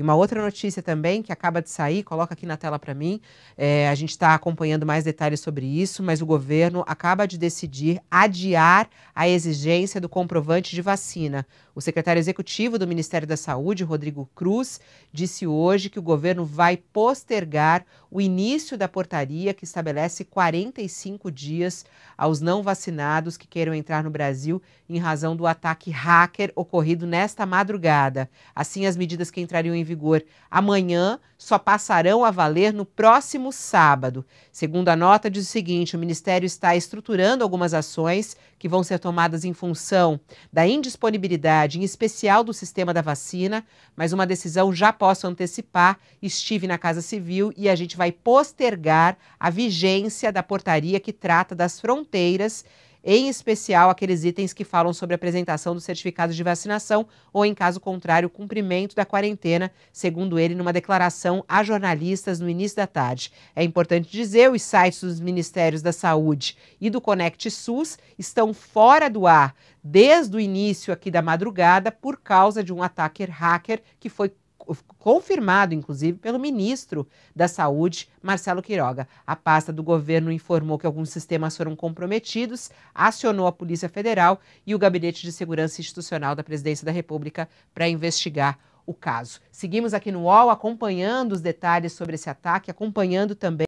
E uma outra notícia também que acaba de sair, coloca aqui na tela para mim. É, a gente está acompanhando mais detalhes sobre isso, mas o governo acaba de decidir adiar a exigência do comprovante de vacina. O secretário executivo do Ministério da Saúde, Rodrigo Cruz, disse hoje que o governo vai postergar o início da portaria que estabelece 45 dias aos não vacinados que queiram entrar no Brasil em razão do ataque hacker ocorrido nesta madrugada. Assim, as medidas que entrariam em vigor amanhã só passarão a valer no próximo sábado. Segundo a nota, diz o seguinte: o Ministério está estruturando algumas ações que vão ser tomadas em função da indisponibilidade, em especial do sistema da vacina, mas uma decisão já posso antecipar. Estive na Casa Civil e a gente vai postergar a vigência da portaria que trata das fronteiras em especial aqueles itens que falam sobre a apresentação do certificado de vacinação ou, em caso contrário, o cumprimento da quarentena, segundo ele, numa declaração a jornalistas no início da tarde. É importante dizer, os sites dos Ministérios da Saúde e do Conect SUS estão fora do ar desde o início aqui da madrugada por causa de um ataque hacker que foi confirmado, inclusive, pelo ministro da Saúde, Marcelo Quiroga. A pasta do governo informou que alguns sistemas foram comprometidos, acionou a Polícia Federal e o Gabinete de Segurança Institucional da Presidência da República para investigar o caso. Seguimos aqui no UOL acompanhando os detalhes sobre esse ataque, acompanhando também.